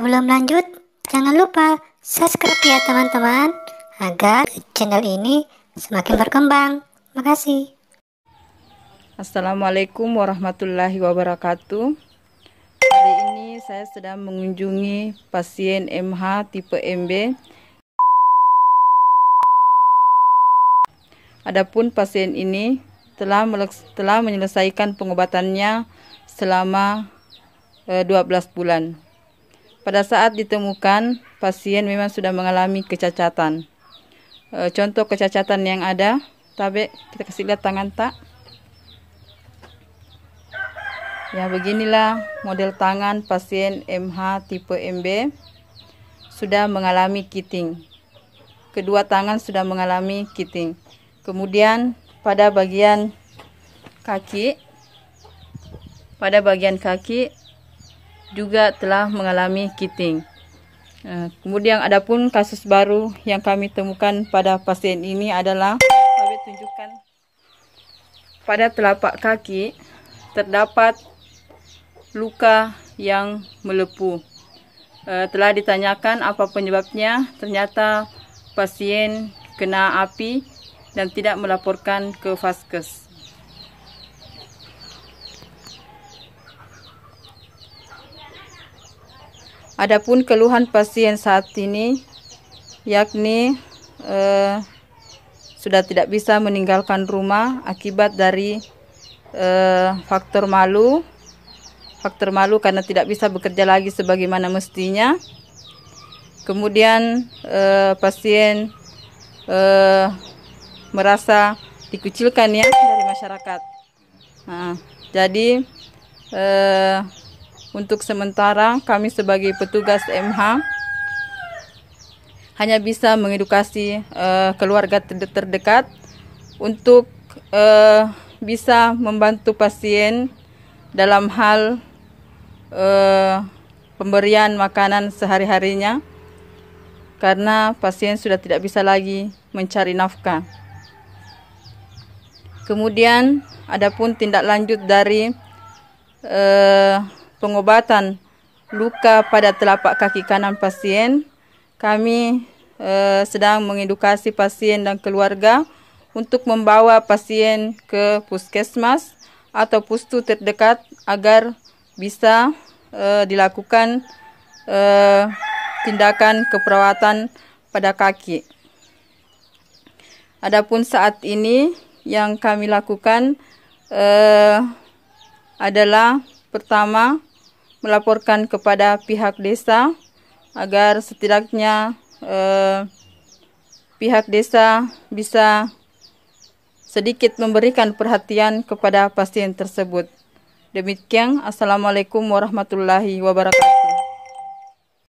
belum lanjut, jangan lupa subscribe ya teman-teman agar channel ini semakin berkembang. Makasih. Assalamualaikum warahmatullahi wabarakatuh. Hari ini saya sedang mengunjungi pasien MH tipe MB. Adapun pasien ini telah telah menyelesaikan pengobatannya selama 12 eh, bulan. Pada saat ditemukan, pasien memang sudah mengalami kecacatan. E, contoh kecacatan yang ada, tabe kita kasih lihat tangan tak. Ya beginilah model tangan pasien MH tipe MB sudah mengalami kiting. Kedua tangan sudah mengalami kiting. Kemudian pada bagian kaki, pada bagian kaki juga telah mengalami kiting. Eh, kemudian adapun kasus baru yang kami temukan pada pasien ini adalah kami tunjukkan pada telapak kaki terdapat luka yang melepuh. Eh, telah ditanyakan apa penyebabnya, ternyata pasien kena api dan tidak melaporkan ke vaskes. Adapun keluhan pasien saat ini yakni eh, sudah tidak bisa meninggalkan rumah akibat dari eh, faktor malu, faktor malu karena tidak bisa bekerja lagi sebagaimana mestinya. Kemudian eh, pasien eh, merasa dikucilkan ya dari masyarakat. Nah, jadi eh, untuk sementara kami sebagai petugas MH hanya bisa mengedukasi uh, keluarga terdekat untuk uh, bisa membantu pasien dalam hal uh, pemberian makanan sehari-harinya karena pasien sudah tidak bisa lagi mencari nafkah. Kemudian adapun tindak lanjut dari uh, pengobatan luka pada telapak kaki kanan pasien. Kami eh, sedang mengedukasi pasien dan keluarga untuk membawa pasien ke puskesmas atau pustu terdekat agar bisa eh, dilakukan eh, tindakan keperawatan pada kaki. Adapun saat ini yang kami lakukan eh, adalah Pertama, melaporkan kepada pihak desa agar setidaknya eh, pihak desa bisa sedikit memberikan perhatian kepada pasien tersebut. Demikian, Assalamualaikum warahmatullahi wabarakatuh.